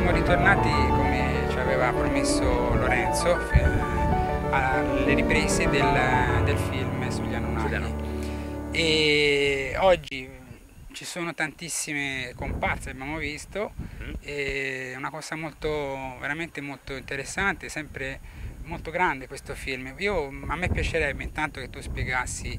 siamo ritornati come ci aveva promesso Lorenzo eh, alle riprese del, del film sugli Anunnaki e oggi ci sono tantissime comparse abbiamo visto mm. e una cosa molto veramente molto interessante sempre molto grande questo film. Io, a me piacerebbe intanto che tu spiegassi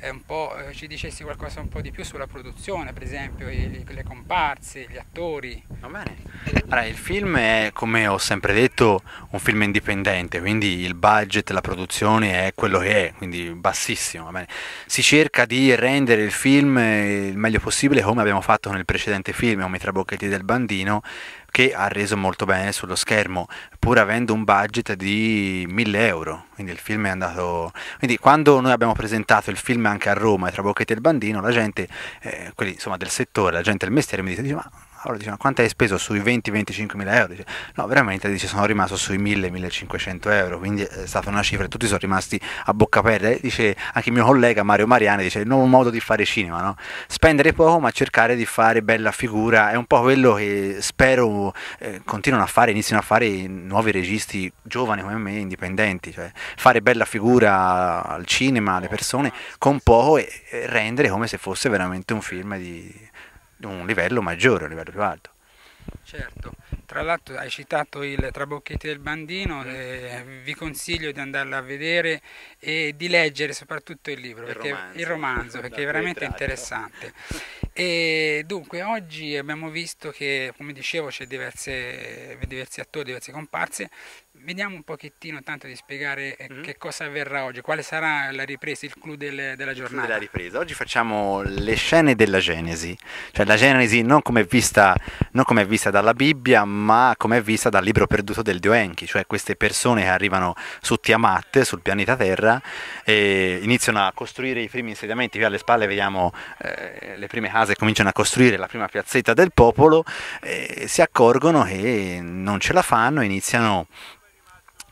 eh, un po', eh, ci dicessi qualcosa un po' di più sulla produzione, per esempio i, le comparse, gli attori. Va bene. Allora, il film è, come ho sempre detto, un film indipendente, quindi il budget, la produzione è quello che è, quindi bassissimo. Si cerca di rendere il film eh, il meglio possibile come abbiamo fatto nel precedente film, come i bocchetti del bandino che ha reso molto bene sullo schermo, pur avendo un budget di 1000 euro. Quindi il film è andato. Quindi quando noi abbiamo presentato il film anche a Roma, tra Bocchetti e il Bandino, la gente, eh, quelli insomma del settore, la gente del mestiere mi dice: Ma allora dicevano quanto hai speso sui 20-25 mila euro? Dice, no, veramente dice, sono rimasto sui 1000-1500 euro, quindi è stata una cifra, e tutti sono rimasti a bocca aperta. Dice anche il mio collega Mario Mariani, dice il nuovo modo di fare cinema, no? spendere poco ma cercare di fare bella figura, è un po' quello che spero eh, continuano a fare, iniziano a fare i nuovi registi giovani come me, indipendenti, cioè fare bella figura al cinema, alle persone, con poco e rendere come se fosse veramente un film di un livello maggiore, un livello più alto. Certo, tra l'altro hai citato il Trabocchetti del Bandino, mm. eh, vi consiglio di andarlo a vedere e di leggere soprattutto il libro, il, perché, romanzo, il romanzo, perché è veramente interessante. E dunque oggi abbiamo visto che, come dicevo, c'è diversi attori, diverse comparse, Vediamo un pochettino tanto di spiegare eh, mm-hmm. che cosa avverrà oggi, quale sarà la ripresa, il clou del, della giornata. Della ripresa. Oggi facciamo le scene della Genesi, cioè la Genesi non come è vista, vista, dalla Bibbia, ma come è vista dal libro perduto del Dio Enki, cioè queste persone che arrivano su Tiamat, sul pianeta Terra, e iniziano a costruire i primi insediamenti, qui alle spalle vediamo eh, le prime case, cominciano a costruire la prima piazzetta del popolo, eh, si accorgono che non ce la fanno, iniziano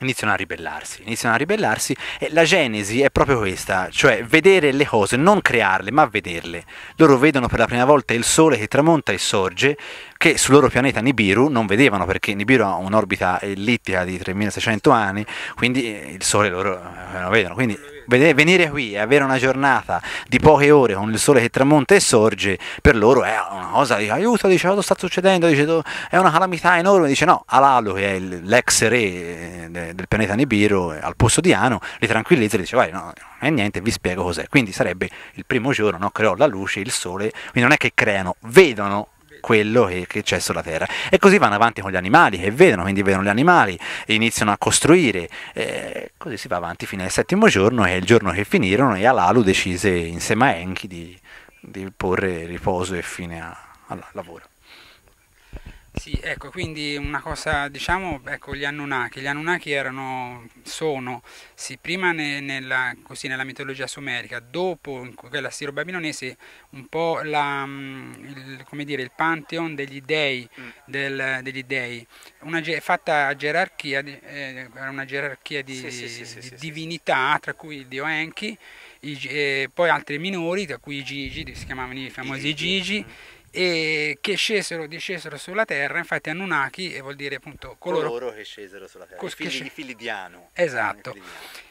iniziano a ribellarsi, iniziano a ribellarsi e la genesi è proprio questa, cioè vedere le cose, non crearle, ma vederle. Loro vedono per la prima volta il sole che tramonta e sorge, che sul loro pianeta Nibiru non vedevano perché Nibiru ha un'orbita ellittica di 3600 anni, quindi eh, il sole loro non eh, lo vedono, quindi venire qui e avere una giornata di poche ore con il sole che tramonta e sorge, per loro è una cosa di aiuto, dice cosa sta succedendo, dice è una calamità enorme, dice no, Alalo che è l'ex re eh, del pianeta Nibiru al posto di Ano, li tranquillizza e dice vai no, non è niente, vi spiego cos'è. Quindi sarebbe il primo giorno, no? creò la luce, il sole, quindi non è che creano, vedono quello che, che c'è sulla Terra. E così vanno avanti con gli animali che vedono, quindi vedono gli animali, e iniziano a costruire, eh, così si va avanti fino al settimo giorno, che è il giorno che finirono e Alalu decise insieme a Enki di, di porre riposo e fine al lavoro. Sì, ecco, quindi una cosa, diciamo, ecco, gli Anunnaki. Gli Anunnaki erano, sono, sì, prima ne, nella, così, nella, mitologia sumerica, dopo quella siro-babilonese, un po' la, mm, il, dire, il, pantheon degli dei, mm. del, degli dei. Una, fatta a gerarchia, eh, una gerarchia di, sì, sì, di divinità, tra cui il dio Enki, i, eh, poi altri minori, tra cui i Gigi, si chiamavano i famosi Gigi, Gigi mm e che scesero, discesero sulla terra, infatti Anunnaki vuol dire appunto coloro, coloro che scesero sulla terra, cos- figli, figli di Anu. Esatto,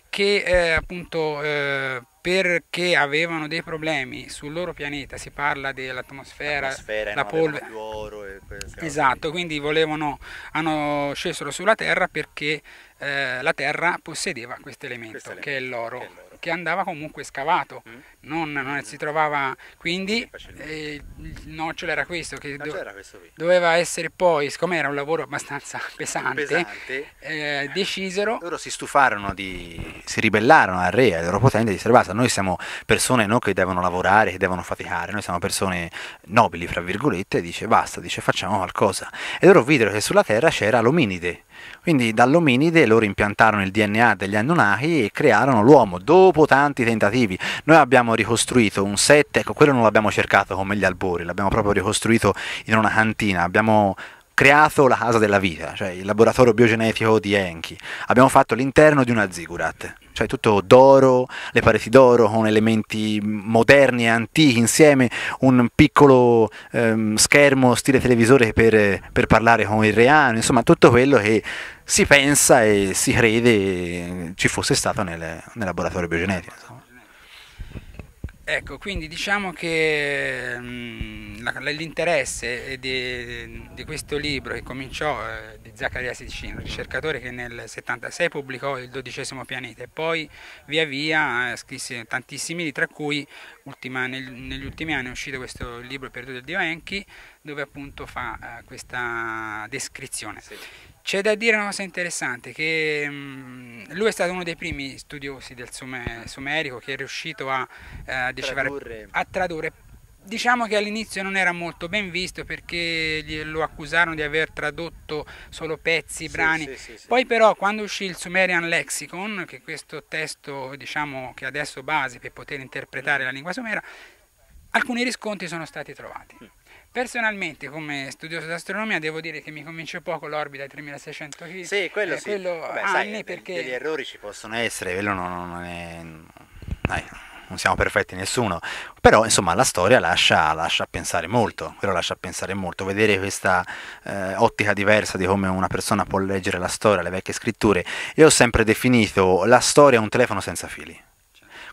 che eh, appunto eh, perché avevano dei problemi sul loro pianeta, si parla dell'atmosfera, la polvere, esatto, quindi volevano, hanno scesero sulla terra perché eh, la terra possedeva questo elemento, che è l'oro che andava comunque scavato, mm. non, non mm. si trovava quindi eh, il nocciolo era questo che ah, do, era questo doveva essere poi, siccome era un lavoro abbastanza pesante, pesante. Eh, decisero. Loro si stufarono, di, si ribellarono al re, ai loro potenti, dissero basta, noi siamo persone non che devono lavorare, che devono faticare, noi siamo persone nobili, fra virgolette, dice basta, dice facciamo qualcosa. E loro videro che sulla terra c'era l'ominide quindi dall'ominide loro impiantarono il DNA degli Anunnaki e crearono l'uomo dopo tanti tentativi. Noi abbiamo ricostruito un set, ecco quello non l'abbiamo cercato come gli albori, l'abbiamo proprio ricostruito in una cantina, abbiamo creato la casa della vita, cioè il laboratorio biogenetico di Enki. Abbiamo fatto l'interno di una ziggurat, cioè tutto d'oro, le pareti d'oro con elementi moderni e antichi insieme, un piccolo ehm, schermo stile televisore per, per parlare con il reano, insomma tutto quello che si pensa e si crede ci fosse stato nel, nel laboratorio biogenetico. Insomma. Ecco, quindi diciamo che ehm, l'interesse di, di, questo libro che cominciò eh, di Zaccaria Sidicino, mm. ricercatore che nel 76 pubblicò il dodicesimo pianeta e poi via via eh, scrisse tantissimi, tra cui ultima, nel, negli ultimi anni è uscito questo libro Perduto del Dio Enchi dove appunto fa eh, questa descrizione. Sì. C'è da dire una cosa interessante, che mh, mm, lui è stato uno dei primi studiosi del sume, ah. sumerico che è riuscito a, eh, a, decifare, tradurre. a tradurre Diciamo che all'inizio non era molto ben visto perché lo accusarono di aver tradotto solo pezzi, brani. Sì, sì, sì, Poi però quando uscì il Sumerian Lexicon, che è questo testo diciamo, che adesso è base per poter interpretare mm. la lingua sumera, alcuni riscontri sono stati trovati. Mm. Personalmente, come studioso d'astronomia, devo dire che mi convince poco l'orbita ai 3600 km. Sì, quello eh, sì. Quello Vabbè, anni sai, perché... Degli errori ci possono essere, quello non, non è... Dai non siamo perfetti nessuno, però insomma la storia lascia, lascia pensare molto, però lascia pensare molto, vedere questa eh, ottica diversa di come una persona può leggere la storia, le vecchie scritture, io ho sempre definito la storia un telefono senza fili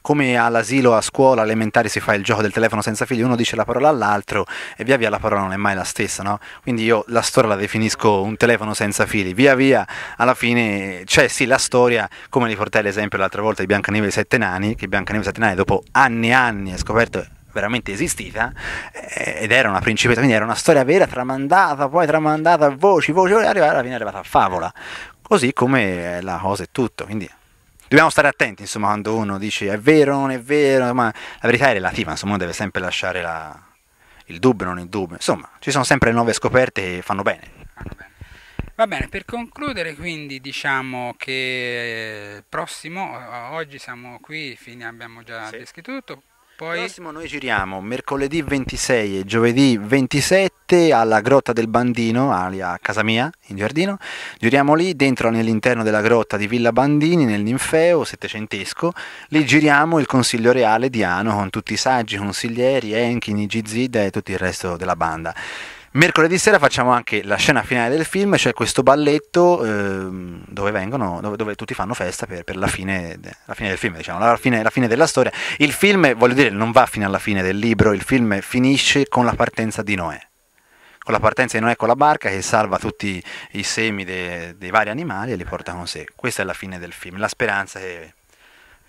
come all'asilo, a scuola, elementari si fa il gioco del telefono senza fili, uno dice la parola all'altro e via via la parola non è mai la stessa, no? Quindi io la storia la definisco un telefono senza fili, via via alla fine c'è cioè, sì la storia, come riportai l'esempio l'altra volta di Biancaneve e Sette Nani, che Biancaneve e Sette Nani dopo anni e anni ha scoperto veramente esistita eh, ed era una principessa, quindi era una storia vera tramandata, poi tramandata a voci, voci, voci, arrivare alla fine è arrivata a favola. Così come la cosa è tutto, quindi dobbiamo stare attenti, insomma, quando uno dice è vero, non è vero, ma la verità è relativa, insomma, uno deve sempre lasciare la... il dubbio, non il dubbio. Insomma, ci sono sempre nuove scoperte che fanno bene. Va bene, per concludere quindi diciamo che eh, prossimo, oggi siamo qui, fine, abbiamo già sì. descritto tutto, poi... Prossimo noi giriamo mercoledì 26 e giovedì 27 alla Grotta del Bandino, a casa mia, in giardino. Giriamo lì, dentro nell'interno della grotta di Villa Bandini, nel ninfeo settecentesco. Lì giriamo il Consiglio Reale di Ano con tutti i saggi, consiglieri, Enchini, Gizida e tutto il resto della banda. Mercoledì sera facciamo anche la scena finale del film, cioè questo balletto eh, dove, vengono, dove, dove, tutti fanno festa per, per la, fine, la, fine, del film, diciamo, la fine, la fine, della storia. Il film, voglio dire, non va fino alla fine del libro, il film finisce con la partenza di Noè. Con la partenza di Noè con la barca che salva tutti i semi dei, dei vari animali e li porta con sé. Questa è la fine del film, la speranza che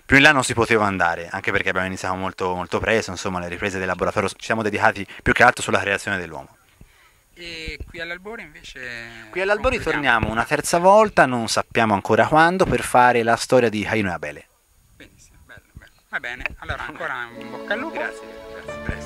più in là non si poteva andare, anche perché abbiamo iniziato molto, molto presto, insomma le riprese del laboratorio ci siamo dedicati più che altro sulla creazione dell'uomo. E qui all'Albore invece... Qui all'Albore torniamo una terza volta, non sappiamo ancora quando, per fare la storia di Haino Abele. Benissimo, bello, bello. Va bene, allora ancora un bocca al lupo. Grazie, grazie.